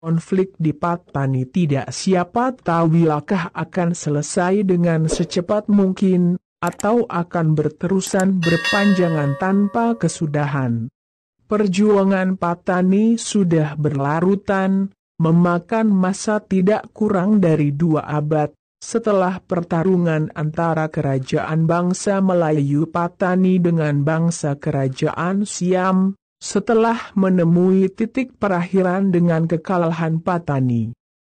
Konflik di Patani tidak siapa tahu wilakah akan selesai dengan secepat mungkin, atau akan berterusan berpanjangan tanpa kesudahan. Perjuangan Patani sudah berlarutan, memakan masa tidak kurang dari dua abad, setelah pertarungan antara kerajaan bangsa Melayu Patani dengan bangsa kerajaan Siam, setelah menemui titik perakhiran dengan kekalahan Patani,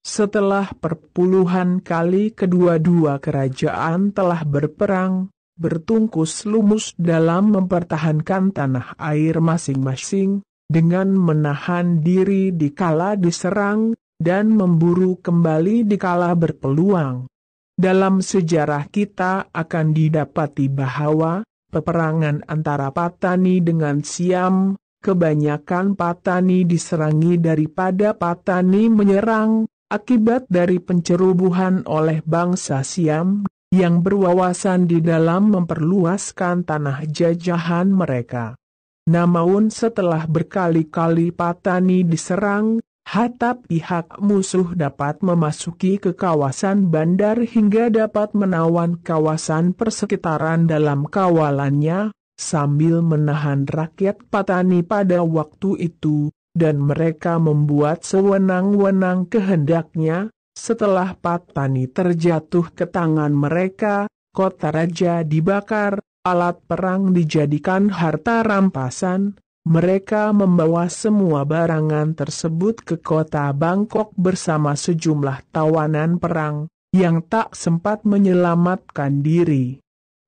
setelah perpuluhan kali kedua-dua kerajaan telah berperang, bertungkus lumus dalam mempertahankan tanah air masing-masing, dengan menahan diri dikala diserang, dan memburu kembali dikala berpeluang. Dalam sejarah kita akan didapati bahwa peperangan antara Patani dengan Siam Kebanyakan patani diserangi daripada patani menyerang, akibat dari pencerobohan oleh bangsa Siam, yang berwawasan di dalam memperluaskan tanah jajahan mereka. Namun setelah berkali-kali patani diserang, Hatta pihak musuh dapat memasuki ke kawasan bandar hingga dapat menawan kawasan persekitaran dalam kawalannya, sambil menahan rakyat Patani pada waktu itu, dan mereka membuat sewenang-wenang kehendaknya, setelah Patani terjatuh ke tangan mereka, kota raja dibakar, alat perang dijadikan harta rampasan, mereka membawa semua barangan tersebut ke kota Bangkok bersama sejumlah tawanan perang, yang tak sempat menyelamatkan diri.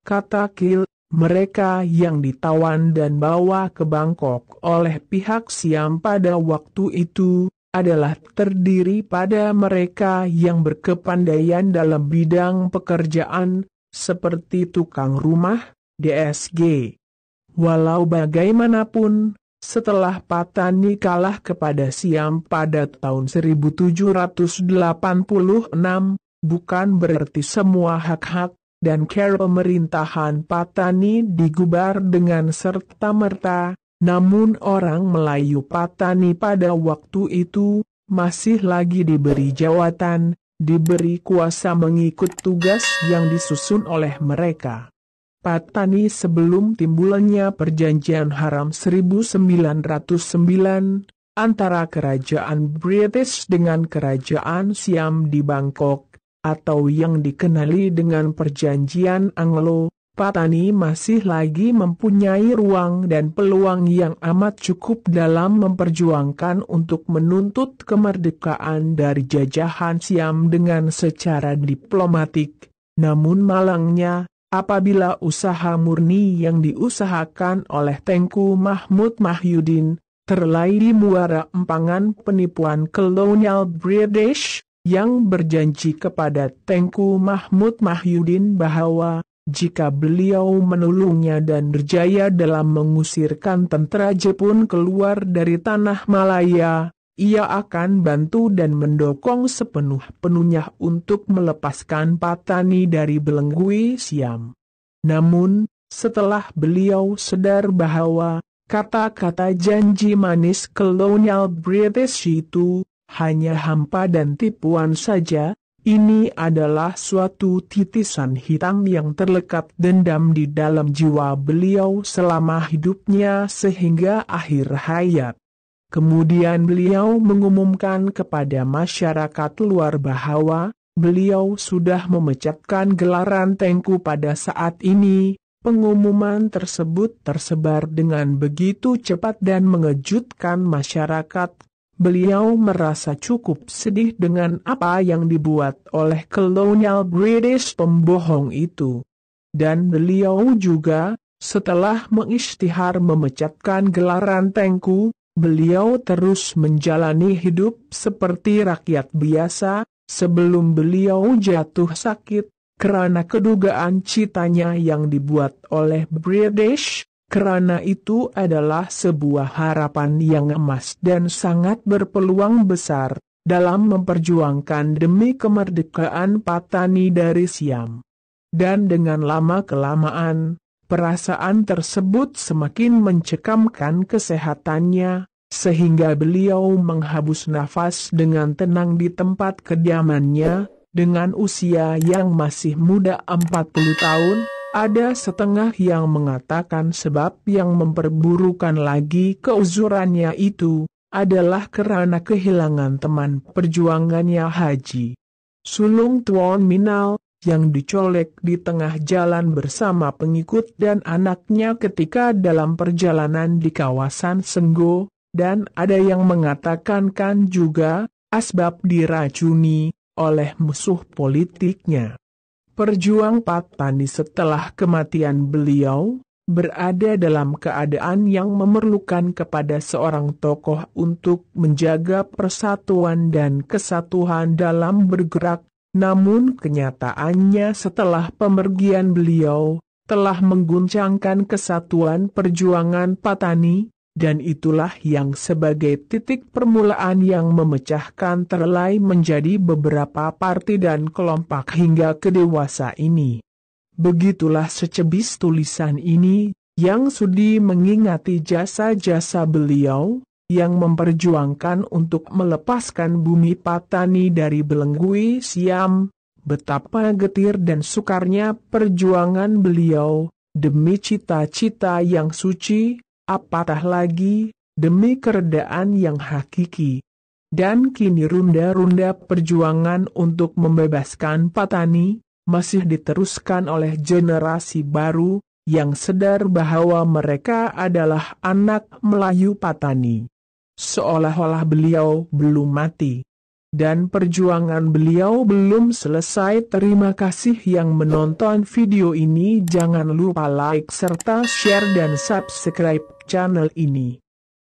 Kata Kil mereka yang ditawan dan bawa ke Bangkok oleh pihak Siam pada waktu itu adalah terdiri pada mereka yang berkepandaian dalam bidang pekerjaan seperti tukang rumah, DSG. Walau bagaimanapun, setelah Patani kalah kepada Siam pada tahun 1786, bukan berarti semua hak-hak dan kera pemerintahan Patani digubar dengan serta-merta, namun orang Melayu Patani pada waktu itu, masih lagi diberi jawatan, diberi kuasa mengikut tugas yang disusun oleh mereka. Patani sebelum timbulnya perjanjian haram 1909, antara kerajaan British dengan kerajaan Siam di Bangkok, atau yang dikenali dengan perjanjian Anglo, Patani masih lagi mempunyai ruang dan peluang yang amat cukup dalam memperjuangkan untuk menuntut kemerdekaan dari jajahan Siam dengan secara diplomatik. Namun malangnya, apabila usaha murni yang diusahakan oleh Tengku Mahmud Mahyudin, terlai di muara empangan penipuan kolonial British, yang berjanji kepada Tengku Mahmud Mahyudin bahwa jika beliau menolongnya dan berjaya dalam mengusirkan tentara Jepun keluar dari tanah Malaya, ia akan bantu dan mendukung sepenuh-penuhnya untuk melepaskan Patani dari belenggu Siam. Namun, setelah beliau sadar bahwa kata-kata janji manis kolonial British itu hanya hampa dan tipuan saja, ini adalah suatu titisan hitam yang terlekat dendam di dalam jiwa beliau selama hidupnya sehingga akhir hayat. Kemudian beliau mengumumkan kepada masyarakat luar bahwa beliau sudah memecatkan gelaran Tengku pada saat ini. Pengumuman tersebut tersebar dengan begitu cepat dan mengejutkan masyarakat beliau merasa cukup sedih dengan apa yang dibuat oleh kolonial British pembohong itu. Dan beliau juga, setelah mengistihar memecatkan gelaran Tengku, beliau terus menjalani hidup seperti rakyat biasa, sebelum beliau jatuh sakit, karena kedugaan citanya yang dibuat oleh British, Kerana itu adalah sebuah harapan yang emas dan sangat berpeluang besar dalam memperjuangkan demi kemerdekaan Patani dari Siam. Dan dengan lama-kelamaan, perasaan tersebut semakin mencekamkan kesehatannya, sehingga beliau menghabus nafas dengan tenang di tempat kediamannya, dengan usia yang masih muda 40 tahun, ada setengah yang mengatakan sebab yang memperburukan lagi keuzurannya itu adalah karena kehilangan teman perjuangannya haji. Sulung Tuan Minal, yang dicolek di tengah jalan bersama pengikut dan anaknya ketika dalam perjalanan di kawasan Senggo, dan ada yang mengatakan kan juga, asbab diracuni oleh musuh politiknya. Perjuang Patani setelah kematian beliau, berada dalam keadaan yang memerlukan kepada seorang tokoh untuk menjaga persatuan dan kesatuan dalam bergerak, namun kenyataannya setelah pemergian beliau, telah mengguncangkan kesatuan perjuangan Patani, dan itulah yang sebagai titik permulaan yang memecahkan terlai menjadi beberapa parti dan kelompok hingga kedewasa ini. Begitulah secebis tulisan ini, yang sudi mengingati jasa-jasa beliau, yang memperjuangkan untuk melepaskan bumi Patani dari belenggui Siam, betapa getir dan sukarnya perjuangan beliau, demi cita-cita yang suci, apatah lagi demi keredaan yang hakiki. Dan kini runda-runda perjuangan untuk membebaskan Patani masih diteruskan oleh generasi baru yang sedar bahwa mereka adalah anak Melayu Patani. Seolah-olah beliau belum mati dan perjuangan beliau belum selesai. Terima kasih yang menonton video ini. Jangan lupa like serta share dan subscribe channel ini.